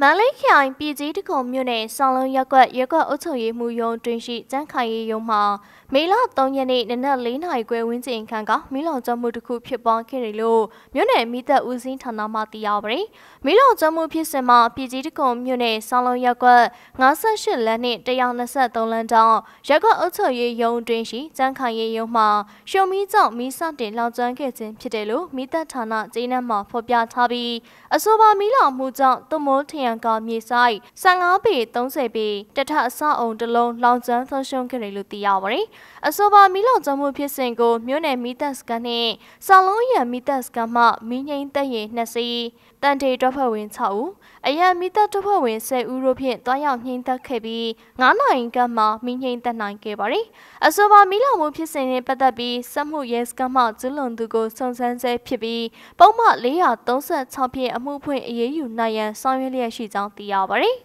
မန်လေးခိုင်ပြည်ကြီးတကုံမြို့နယ်ဆောင်လုံးရက်ကွက်ရက်ကွက်အုပ်ချုပ်ရေးမှူးရုံးတွင်ရှိစံခိုင်ရေးရုံးမှာမေလ3ရက်နေ့နနက်4နာရီခွဲဝန်းကျင်ခန့်ကမီးလောင်ကျွမ်းမှုတစ်ခုဖြစ်ပွားခဲ့တယ်လို့မြို့နယ်မိသက်ဦးစင်းဌာနမှသိရပါတယ်။မီးလောင်ကျွမ်းမှုဖြစ်စဉ်မှာပြည်ကြီးတကုံမြို့နယ်ဆောင်လုံးရက်ကွက်58လမ်းနှင့်123လမ်းတောင်ရက်ကွက်အုပ်ချုပ်ရေးရုံးတွင်ရှိစံခိုင်ရေးရုံးမှာရှုံမီးကြောင့်မီးစတင်လောင်ကျွမ်းခဲ့ခြင်းဖြစ်တယ်လို့မိသက်ဌာနကျေးနပ်မှဖော်ပြထားပြီးအဆိုပါမီးလောင်မှုကြောင့်သွမိုးထင်န်ကာမြေဆိုင်15ပေ30ပေတထအဆောက်အုံတစ်လုံးလောင်ကျွမ်းဆုံးရှုံးခဲ့တယ်လို့သိရပါတယ်။အဆိုပါမီးလောင်ကျွမ်းမှုဖြစ်စဉ်ကိုမြို့နယ်မီးတပ်စခန်းနဲ့ဆောင်းလုံးရံမီးတပ်စခန်းမှမီးငိမ့်တပ်ရင်2စီးတန်တေတပ်ဖွဲ့ဝင်6ဦးအရန်မီးတပ်တပ်ဖွဲ့ဝင်10ဦးတို့ဖြင့်တွားရောက်နှိမ်သက်ခဲ့ပြီး9နိုင်ကမှမီးငိမ့်တပ်နိုင်ခဲ့ပါတယ်။အဆိုပါမီးလောင်မှုဖြစ်စဉ်နဲ့ပတ်သက်ပြီးစက်မှုရဲစခန်းမှကျူးလွန်သူကိုစုံစမ်းဆဲဖြစ်ပြီးပုံမှန်436ဖြင့်အမှုဖွင့်အရေးယူနိုင်ရန်ဆောင်ရွက်လျက်ရှိရှိကြောင်းသိရပါတယ်